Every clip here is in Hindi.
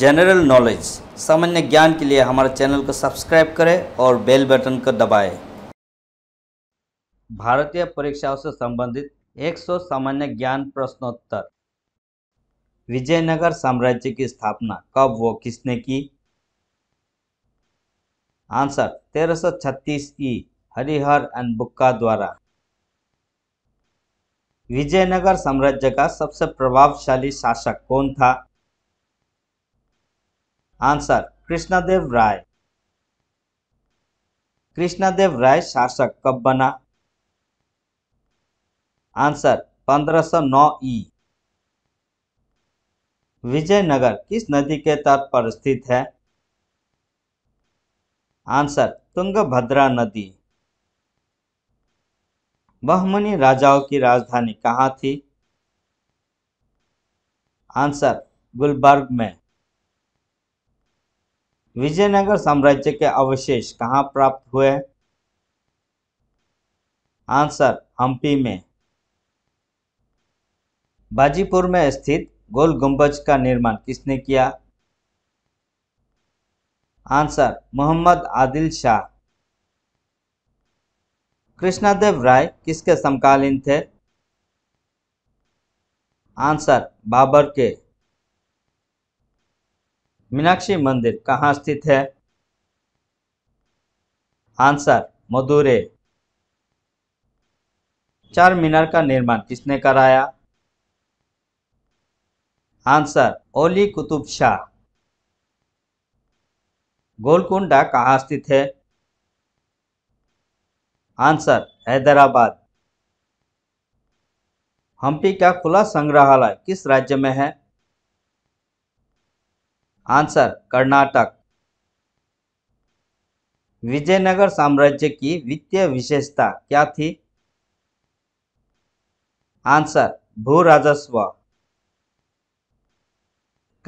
जनरल नॉलेज सामान्य ज्ञान के लिए हमारे चैनल को सब्सक्राइब करें और बेल बटन को दबाएं। भारतीय परीक्षाओं से संबंधित 100 सामान्य ज्ञान प्रश्नोत्तर विजयनगर साम्राज्य की स्थापना कब व किसने की आंसर 1336 ई हरिहर एंड बुक्का द्वारा विजयनगर साम्राज्य का सबसे प्रभावशाली शासक कौन था आंसर कृष्णादेव राय कृष्णदेव राय शासक कब बना आंसर 1509 ई विजयनगर किस नदी के तट पर स्थित है आंसर तुंगभद्रा नदी बहमनी राजाओं की राजधानी कहाँ थी आंसर गुलबर्ग में विजयनगर साम्राज्य के अवशेष कहाँ प्राप्त हुए आंसर हम्पी में बाजीपुर में स्थित गोल गुंबज का निर्माण किसने किया आंसर मोहम्मद आदिल शाह कृष्णादेव राय किसके समकालीन थे आंसर बाबर के मीनाक्षी मंदिर कहाँ स्थित है आंसर मदुरे चार मीनार का निर्माण किसने कराया आंसर ओली कुतुब शाह गोलकुंडा कहाँ स्थित है आंसर हैदराबाद हम्पी का खुला संग्रहालय किस राज्य में है आंसर कर्नाटक विजयनगर साम्राज्य की वित्तीय विशेषता क्या थी आंसर भू राजस्व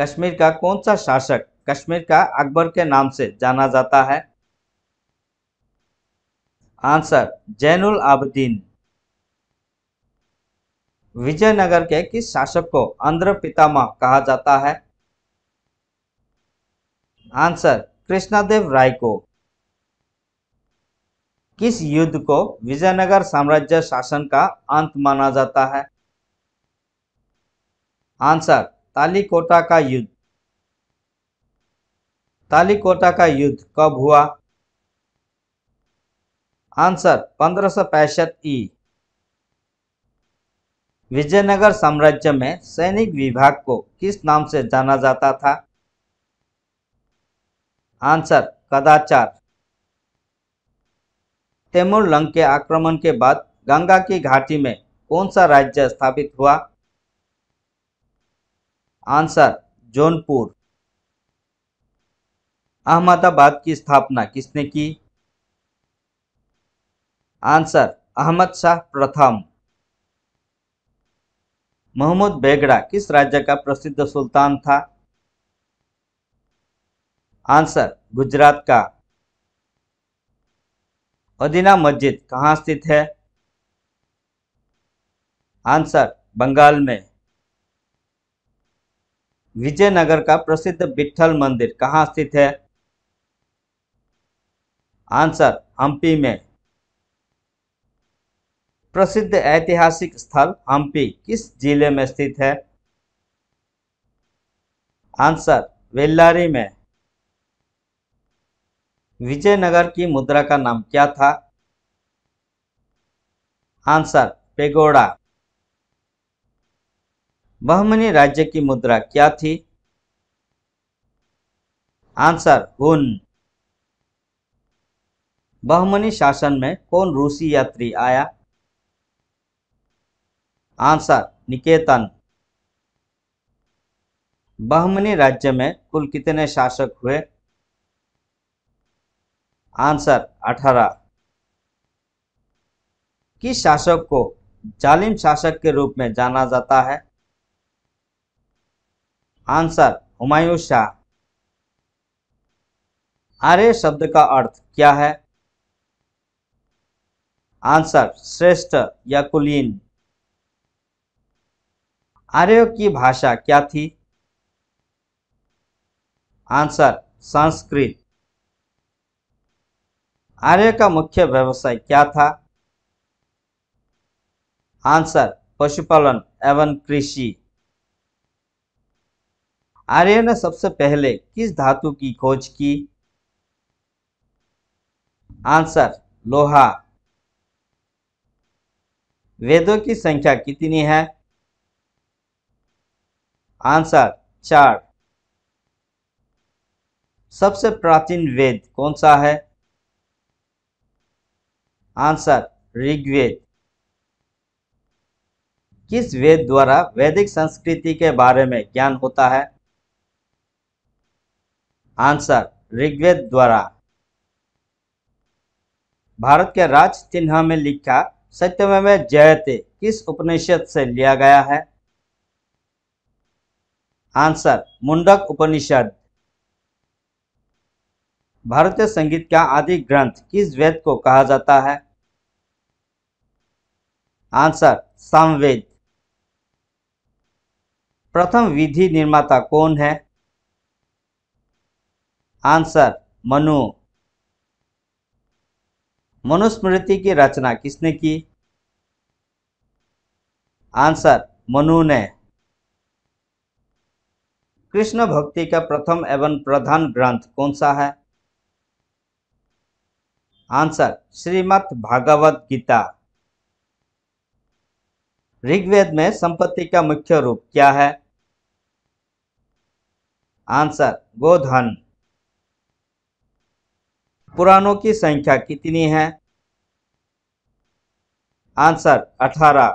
कश्मीर का कौन सा शासक कश्मीर का अकबर के नाम से जाना जाता है आंसर जैनुल आबदीन विजयनगर के किस शासक को आंध्र पितामह कहा जाता है आंसर कृष्णदेव राय को किस युद्ध को विजयनगर साम्राज्य शासन का अंत माना जाता है आंसर तालीकोटा का युद्ध तालीकोटा का युद्ध कब हुआ आंसर पंद्रह सौ ई विजयनगर साम्राज्य में सैनिक विभाग को किस नाम से जाना जाता था आंसर कदाचार तैमूर लंग के आक्रमण के बाद गंगा की घाटी में कौन सा राज्य स्थापित हुआ आंसर जौनपुर अहमदाबाद की स्थापना किसने की आंसर अहमद शाह प्रथम मोहम्मद बेगड़ा किस राज्य का प्रसिद्ध सुल्तान था आंसर गुजरात का अदीना मस्जिद कहाँ स्थित है आंसर बंगाल में विजयनगर का प्रसिद्ध विठल मंदिर कहाँ स्थित है आंसर हम्पी में प्रसिद्ध ऐतिहासिक स्थल हम्पी किस जिले में स्थित है आंसर वेल्लारी में विजयनगर की मुद्रा का नाम क्या था आंसर पेगोड़ा बहमनी राज्य की मुद्रा क्या थी आंसर हुन बहमनी शासन में कौन रूसी यात्री आया आंसर निकेतन बहमनी राज्य में कुल कितने शासक हुए आंसर अठारह किस शासक को जालिम शासक के रूप में जाना जाता है आंसर हुमायूं शाह आर्य शब्द का अर्थ क्या है आंसर श्रेष्ठ या कुलीन आर्यों की भाषा क्या थी आंसर संस्कृत आर्य का मुख्य व्यवसाय क्या था आंसर पशुपालन एवं कृषि आर्य ने सबसे पहले किस धातु की खोज की आंसर लोहा वेदों की संख्या कितनी है आंसर चार सबसे प्राचीन वेद कौन सा है आंसर ऋग्वेद किस वेद द्वारा वैदिक संस्कृति के बारे में ज्ञान होता है आंसर ऋग्वेद द्वारा भारत के राज चिन्ह में लिखा सत्यमेव जयते किस उपनिषद से लिया गया है आंसर मुंडक उपनिषद भारतीय संगीत का आदि ग्रंथ किस वेद को कहा जाता है आंसर सामवेद प्रथम विधि निर्माता कौन है आंसर मनु मनुस्मृति की रचना किसने की आंसर मनु ने कृष्ण भक्ति का प्रथम एवं प्रधान ग्रंथ कौन सा है आंसर श्रीमद भागवत गीता ऋग्वेद में संपत्ति का मुख्य रूप क्या है आंसर गोधन पुराणों की संख्या कितनी है आंसर अठारह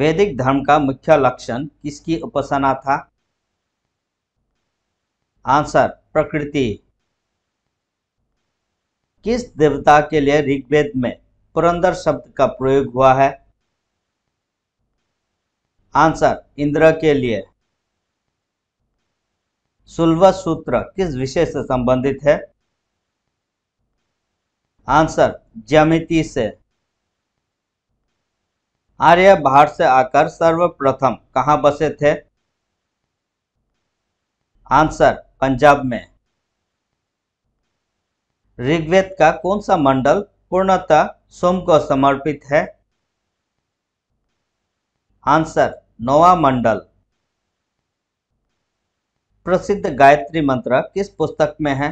वैदिक धर्म का मुख्य लक्षण किसकी उपासना था आंसर प्रकृति किस देवता के लिए ऋग्वेद में पुरंदर शब्द का प्रयोग हुआ है आंसर इंद्र के लिए सुलभ सूत्र किस विषय से संबंधित है आंसर ज्यामिति से आर्य बाहर से आकर सर्वप्रथम कहां बसे थे आंसर पंजाब में ऋग्वेद का कौन सा मंडल पूर्णतः सोम को समर्पित है आंसर नवा मंडल प्रसिद्ध गायत्री मंत्र किस पुस्तक में है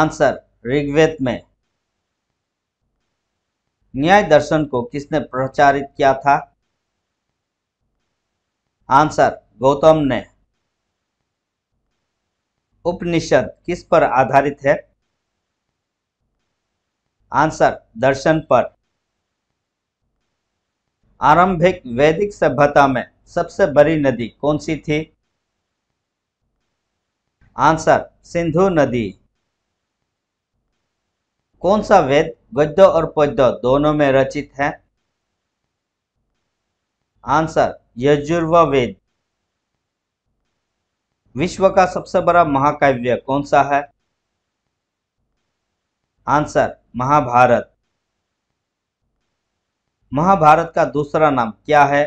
आंसर ऋग्वेद में न्याय दर्शन को किसने प्रचारित किया था आंसर गौतम ने उपनिषद किस पर आधारित है आंसर दर्शन पर आरंभिक वैदिक सभ्यता में सबसे बड़ी नदी कौन सी थी आंसर सिंधु नदी कौन सा वेद गद्य और पद्य दोनों में रचित है आंसर यजुर्वेद विश्व का सबसे बड़ा महाकाव्य कौन सा है आंसर महाभारत महाभारत का दूसरा नाम क्या है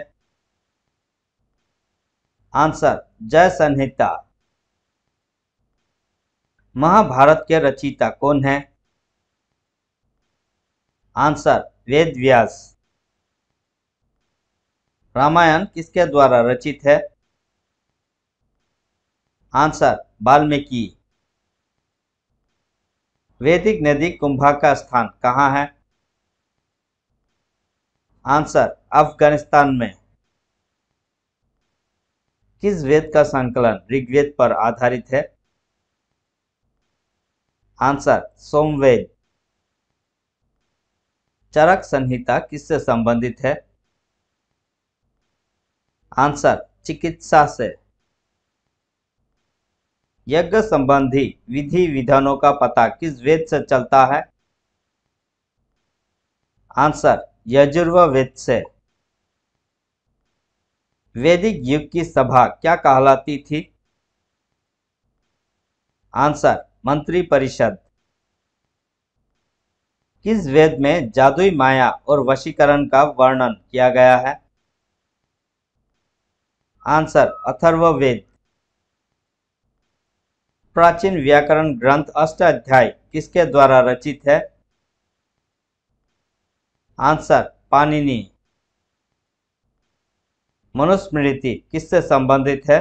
आंसर जय संहिता महाभारत के रचयिता कौन है आंसर वेद व्यास रामायण किसके द्वारा रचित है आंसर वाल्मीकि वैदिक नदी कुंभा का स्थान कहाँ है आंसर अफगानिस्तान में किस वेद का संकलन ऋग्वेद पर आधारित है आंसर सोमवेद चरक संहिता किससे संबंधित है आंसर चिकित्सा से यज्ञ संबंधी विधि विधानों का पता किस वेद से चलता है आंसर यजुर्वेद से वैदिक युग की सभा क्या कहलाती थी आंसर मंत्री परिषद किस वेद में जादुई माया और वशीकरण का वर्णन किया गया है आंसर अथर्व वेद प्राचीन व्याकरण ग्रंथ अष्टाध्याय किसके द्वारा रचित है आंसर पाणिनि मनुस्मृति किससे संबंधित है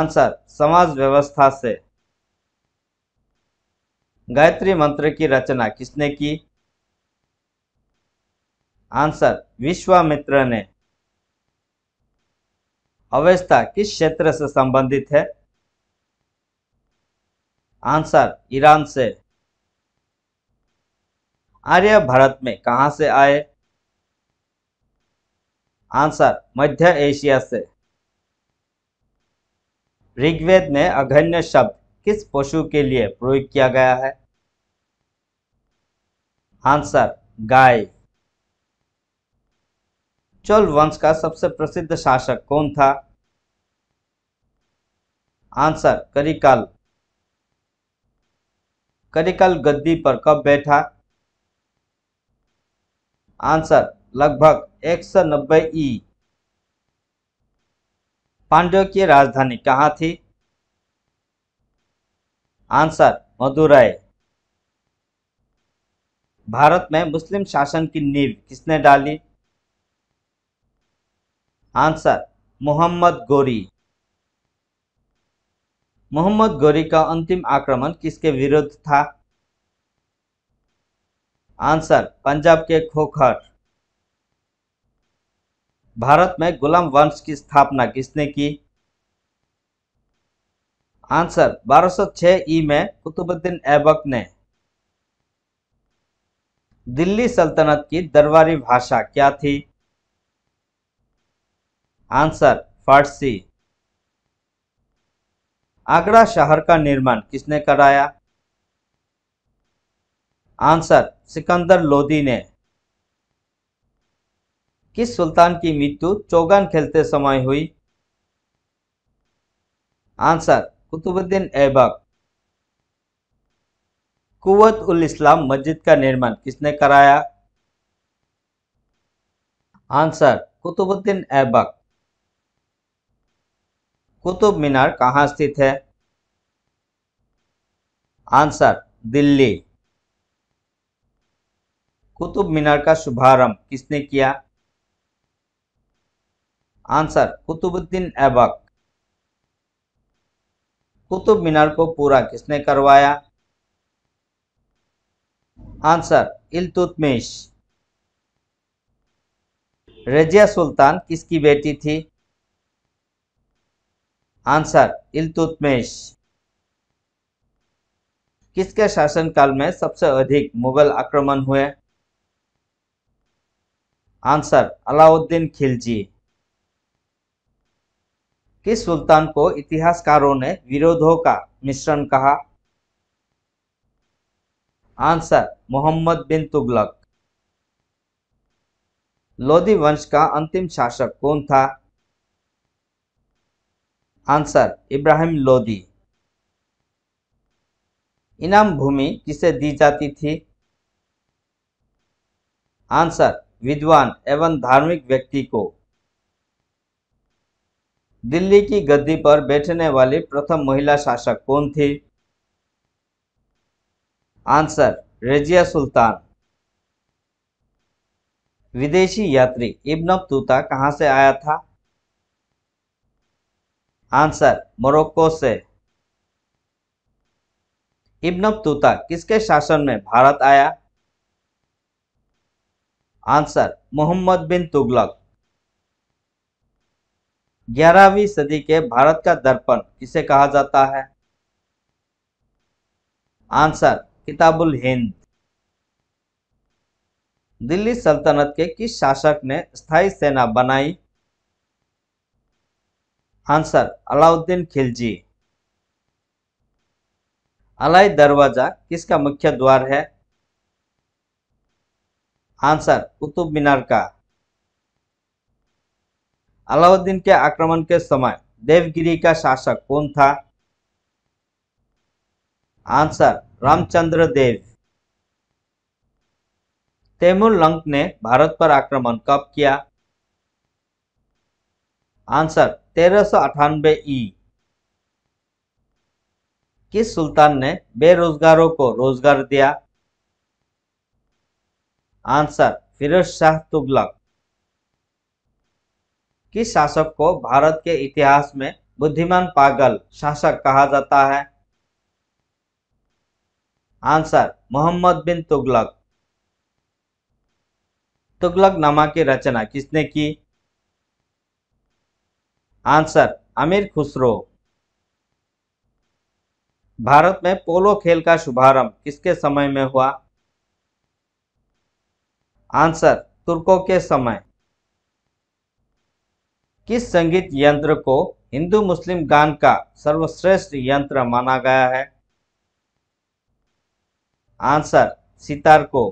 आंसर समाज व्यवस्था से गायत्री मंत्र की रचना किसने की आंसर विश्वामित्र ने अवस्था किस क्षेत्र से संबंधित है आंसर ईरान से आर्य भारत में कहां से आए आंसर मध्य एशिया से ऋग्वेद में अघन्य शब्द किस पशु के लिए प्रयोग किया गया है आंसर गाय चोल वंश का सबसे प्रसिद्ध शासक कौन था आंसर करिकाल करिकाल गद्दी पर कब बैठा आंसर लगभग एक सौ नब्बे ई पांडव की राजधानी कहाँ थी आंसर मदुरई भारत में मुस्लिम शासन की नींव किसने डाली आंसर मोहम्मद गोरी मोहम्मद गौरी का अंतिम आक्रमण किसके विरुद्ध था आंसर पंजाब के खोखर भारत में गुलाम वंश की स्थापना किसने की आंसर 1206 ई में कुतुबुद्दीन ऐबक ने दिल्ली सल्तनत की दरबारी भाषा क्या थी आंसर फारसी आगरा शहर का निर्माण किसने कराया आंसर सिकंदर लोदी ने किस सुल्तान की मृत्यु चौगान खेलते समय हुई आंसर कुतुबुद्दीन ऐबक कुवत उल इस्लाम मस्जिद का निर्माण किसने कराया आंसर कुतुबुद्दीन ऐबक कुतुब मीनार कहाँ स्थित है आंसर दिल्ली कुतुब मीनार का शुभारंभ किसने किया आंसर कुतुबुद्दीन ऐबक कुतुब मीनार को पूरा किसने करवाया आंसर इल्तुतमिश रजिया सुल्तान किसकी बेटी थी आंसर इलतुतमेश किसके शासनकाल में सबसे अधिक मुगल आक्रमण हुए आंसर अलाउद्दीन खिलजी किस सुल्तान को इतिहासकारों ने विरोधों का मिश्रण कहा आंसर मोहम्मद बिन तुगलक लोधी वंश का अंतिम शासक कौन था आंसर इब्राहिम लोदी इनाम भूमि किसे दी जाती थी आंसर विद्वान एवं धार्मिक व्यक्ति को दिल्ली की गद्दी पर बैठने वाली प्रथम महिला शासक कौन थी आंसर रेजिया सुल्तान विदेशी यात्री इब्न तूता कहां से आया था आंसर मोरक्को से इब्न बतूता किसके शासन में भारत आया आंसर मोहम्मद बिन तुगलक ग्यारहवीं सदी के भारत का दर्पण किसे कहा जाता है आंसर किताबुल हिंद दिल्ली सल्तनत के किस शासक ने स्थायी सेना बनाई आंसर अलाउद्दीन खिलजी अलाई दरवाजा किसका मुख्य द्वार है आंसर कुतुब मीनार का अलाउद्दीन के आक्रमण के समय देवगिरी का शासक कौन था आंसर रामचंद्र देव तैमूर लंक ने भारत पर आक्रमण कब किया आंसर तेरह ई किस सुल्तान ने बेरोजगारों को रोजगार दिया आंसर फिरोज शाह तुगलक किस शासक को भारत के इतिहास में बुद्धिमान पागल शासक कहा जाता है आंसर मोहम्मद बिन तुगलक तुगलक नामा की रचना किसने की आंसर अमीर खुसरो भारत में पोलो खेल का शुभारंभ किसके समय में हुआ आंसर तुर्कों के समय किस संगीत यंत्र को हिंदू मुस्लिम गान का सर्वश्रेष्ठ यंत्र माना गया है आंसर सितार को